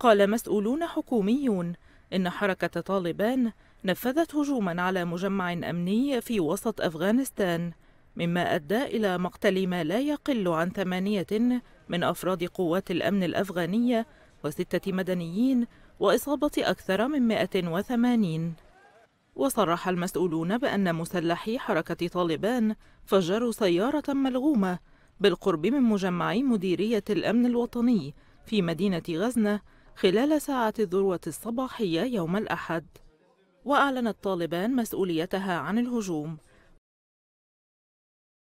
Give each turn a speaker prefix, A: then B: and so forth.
A: قال مسؤولون حكوميون إن حركة طالبان نفذت هجوما على مجمع أمني في وسط أفغانستان مما أدى إلى مقتل ما لا يقل عن ثمانية من أفراد قوات الأمن الأفغانية وستة مدنيين وإصابة أكثر من 180 وصرح المسؤولون بأن مسلحي حركة طالبان فجروا سيارة ملغومة بالقرب من مجمع مديرية الأمن الوطني في مدينة غزنة خلال ساعات الذروة الصباحية يوم الأحد وأعلنت طالبان مسؤوليتها عن الهجوم